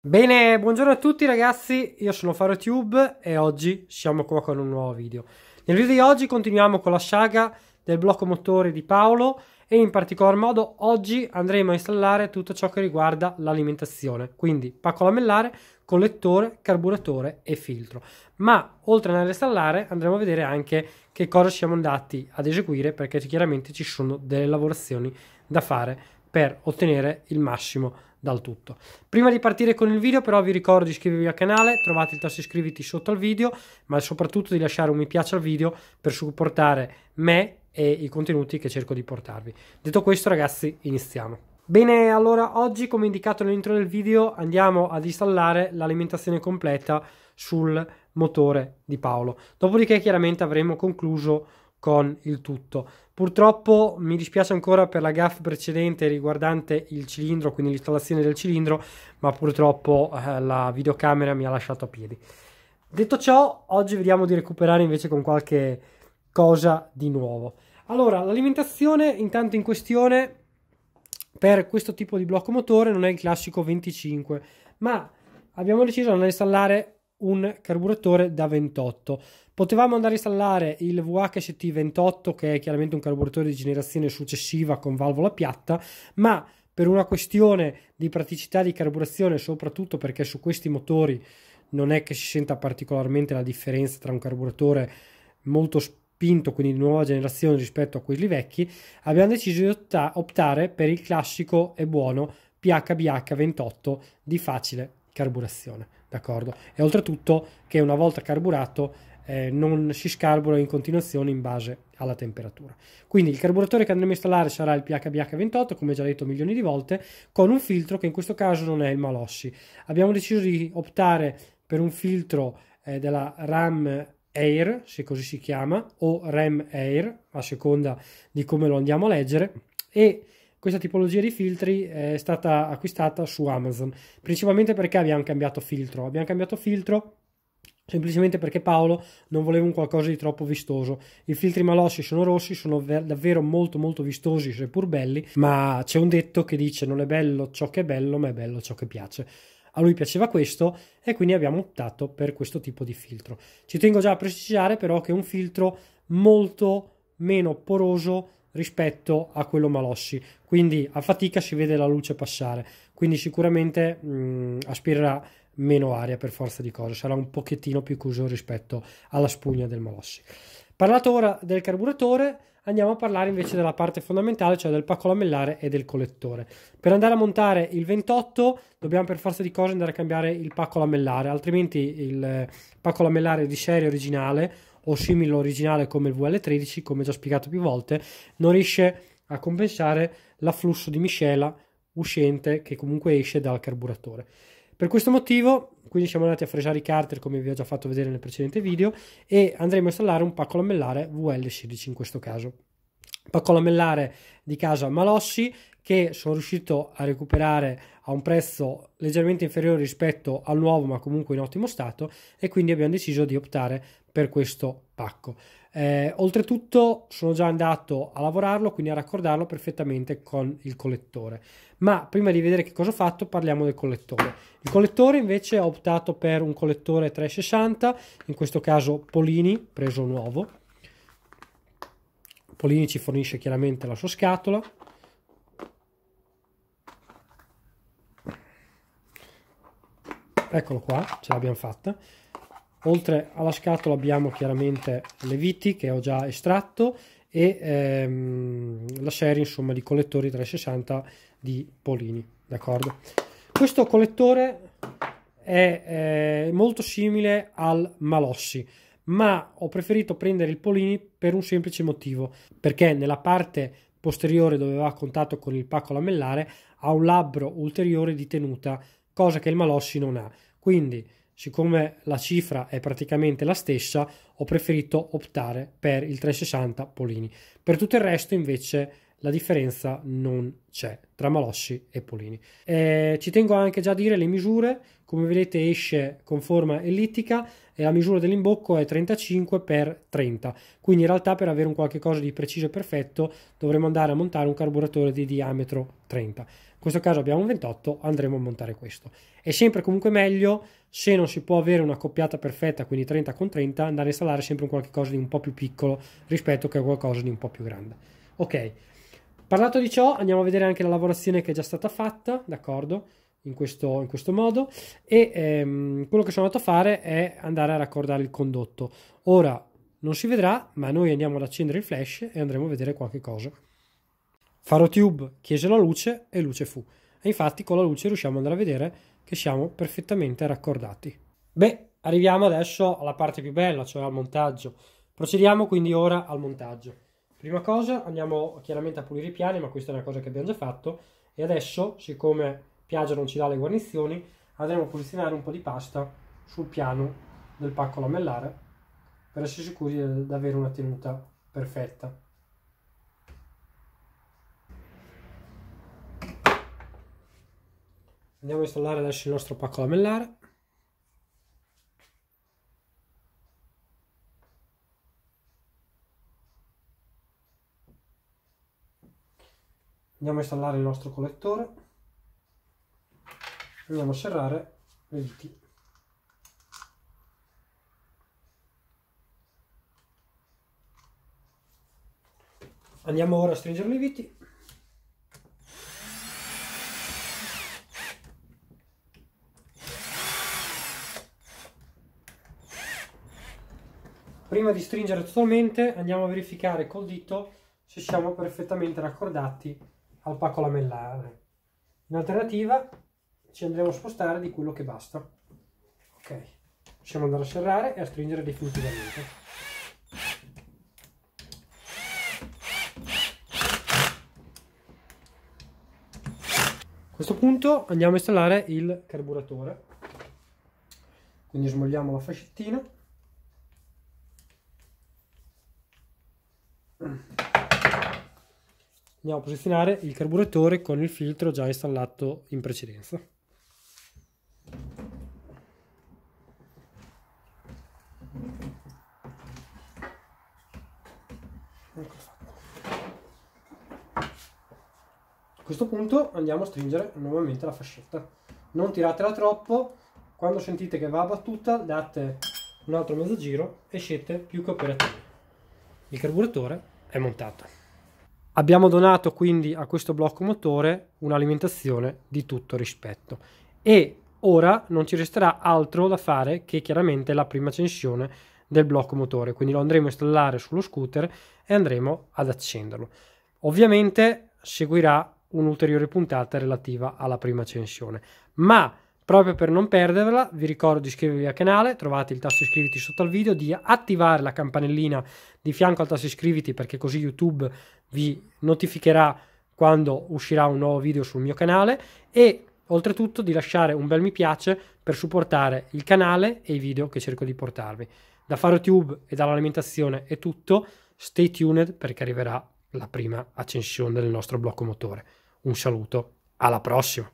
Bene, buongiorno a tutti ragazzi, io sono FaroTube e oggi siamo qua con un nuovo video. Nel video di oggi continuiamo con la saga del blocco motore di Paolo e in particolar modo oggi andremo a installare tutto ciò che riguarda l'alimentazione, quindi pacco lamellare, collettore, carburatore e filtro. Ma oltre ad a installare andremo a vedere anche che cosa siamo andati ad eseguire perché chiaramente ci sono delle lavorazioni da fare per ottenere il massimo dal tutto. Prima di partire con il video però vi ricordo di iscrivervi al canale, trovate il tasto iscriviti sotto al video, ma soprattutto di lasciare un mi piace al video per supportare me e i contenuti che cerco di portarvi. Detto questo ragazzi iniziamo. Bene, allora oggi come indicato nell'intro del video andiamo ad installare l'alimentazione completa sul motore di Paolo. Dopodiché chiaramente avremo concluso con il tutto. Purtroppo mi dispiace ancora per la gaff precedente riguardante il cilindro, quindi l'installazione del cilindro, ma purtroppo eh, la videocamera mi ha lasciato a piedi. Detto ciò, oggi vediamo di recuperare invece con qualche cosa di nuovo. Allora, l'alimentazione intanto in questione per questo tipo di blocco motore non è il classico 25, ma abbiamo deciso di installare un carburatore da 28. Potevamo andare a installare il VHST28 che è chiaramente un carburatore di generazione successiva con valvola piatta, ma per una questione di praticità di carburazione, soprattutto perché su questi motori non è che si senta particolarmente la differenza tra un carburatore molto spinto, quindi di nuova generazione rispetto a quelli vecchi, abbiamo deciso di optare per il classico e buono PHBH28 di facile carburazione, d'accordo? E oltretutto che una volta carburato eh, non si scarbura in continuazione in base alla temperatura. Quindi il carburatore che andremo a installare sarà il PHBH28, come già detto milioni di volte, con un filtro che in questo caso non è il Malossi. Abbiamo deciso di optare per un filtro eh, della RAM Air, se così si chiama, o RAM Air, a seconda di come lo andiamo a leggere, e questa tipologia di filtri è stata acquistata su Amazon, principalmente perché abbiamo cambiato filtro. Abbiamo cambiato filtro semplicemente perché Paolo non voleva un qualcosa di troppo vistoso. I filtri malossi sono rossi, sono davvero molto molto vistosi, seppur belli, ma c'è un detto che dice non è bello ciò che è bello, ma è bello ciò che piace. A lui piaceva questo e quindi abbiamo optato per questo tipo di filtro. Ci tengo già a precisare però che è un filtro molto meno poroso rispetto a quello Malossi. Quindi a fatica si vede la luce passare, quindi sicuramente mh, mm, aspirerà meno aria per forza di cose, sarà un pochettino più chiuso rispetto alla spugna del Malossi. Parlato ora del carburatore, andiamo a parlare invece della parte fondamentale, cioè del pacco lamellare e del collettore. Per andare a montare il 28 dobbiamo per forza di cose andare a cambiare il pacco lamellare, altrimenti il eh, pacco lamellare di serie originale o simile originale come il VL13, come già spiegato più volte, non riesce a compensare l'afflusso di miscela uscente che comunque esce dal carburatore. Per questo motivo, quindi siamo andati a fresare i carter come vi ho già fatto vedere nel precedente video e andremo a installare un pacco lamellare VL16 in questo caso. Pacco lamellare di casa Malossi che sono riuscito a recuperare a un prezzo leggermente inferiore rispetto al nuovo ma comunque in ottimo stato e quindi abbiamo deciso di optare per questo pacco eh, oltretutto sono già andato a lavorarlo quindi a raccordarlo perfettamente con il collettore ma prima di vedere che cosa ho fatto parliamo del collettore il collettore invece ho optato per un collettore 360 in questo caso Polini preso nuovo Polini ci fornisce chiaramente la sua scatola eccolo qua ce l'abbiamo fatta oltre alla scatola abbiamo chiaramente le viti che ho già estratto e ehm, la serie insomma di collettori 360 di Polini d'accordo questo collettore è eh, molto simile al Malossi ma ho preferito prendere il Polini per un semplice motivo perché nella parte posteriore dove va a contatto con il pacco lamellare ha un labbro ulteriore di tenuta cosa che il Malossi non ha. Quindi, siccome la cifra è praticamente la stessa, ho preferito optare per il 360 Polini. Per tutto il resto, invece, la differenza non c'è tra Malosci e Polini. Eh, ci tengo anche già a dire le misure, come vedete esce con forma ellittica e la misura dell'imbocco è 35 x 30, quindi in realtà per avere un qualche cosa di preciso e perfetto dovremmo andare a montare un carburatore di diametro 30. In questo caso abbiamo un 28, andremo a montare questo. È sempre comunque meglio, se non si può avere una coppiata perfetta, quindi 30 con 30, andare a installare sempre un qualche cosa di un po' più piccolo rispetto che a qualcosa di un po' più grande. Ok. Parlato di ciò, andiamo a vedere anche la lavorazione che è già stata fatta, d'accordo? In questo, in questo modo e ehm, quello che sono andato a fare è andare a raccordare il condotto ora non si vedrà ma noi andiamo ad accendere il flash e andremo a vedere qualche cosa faro tube chiese la luce e luce fu e infatti con la luce riusciamo ad andare a vedere che siamo perfettamente raccordati beh arriviamo adesso alla parte più bella cioè al montaggio procediamo quindi ora al montaggio Prima cosa andiamo chiaramente a pulire i piani, ma questa è una cosa che abbiamo già fatto e adesso, siccome Piaggio non ci dà le guarnizioni, andremo a posizionare un po' di pasta sul piano del pacco lamellare per essere sicuri di avere una tenuta perfetta. Andiamo a installare adesso il nostro pacco lamellare. andiamo a installare il nostro collettore andiamo a serrare le viti andiamo ora a stringere le viti prima di stringere totalmente andiamo a verificare col dito se siamo perfettamente raccordati al pacco lamellare. In alternativa ci andremo a spostare di quello che basta. Ok, possiamo andare a serrare e a stringere definitivamente. A questo punto andiamo a installare il carburatore. Quindi smogliamo la fascettina andiamo a posizionare il carburatore con il filtro già installato in precedenza. A questo punto andiamo a stringere nuovamente la fascetta. Non tiratela troppo, quando sentite che va a battuta date un altro mezzo giro e siete più che operativi. Il carburatore è montato. Abbiamo donato quindi a questo blocco motore un'alimentazione di tutto rispetto e ora non ci resterà altro da fare che chiaramente la prima accensione del blocco motore, quindi lo andremo a installare sullo scooter e andremo ad accenderlo. Ovviamente seguirà un'ulteriore puntata relativa alla prima accensione, ma Proprio per non perderla, vi ricordo di iscrivervi al canale, trovate il tasto iscriviti sotto al video, di attivare la campanellina di fianco al tasto iscriviti perché così YouTube vi notificherà quando uscirà un nuovo video sul mio canale e oltretutto di lasciare un bel mi piace per supportare il canale e i video che cerco di portarvi. Da FaroTube e dall'alimentazione è tutto, stay tuned perché arriverà la prima accensione del nostro blocco motore. Un saluto, alla prossima!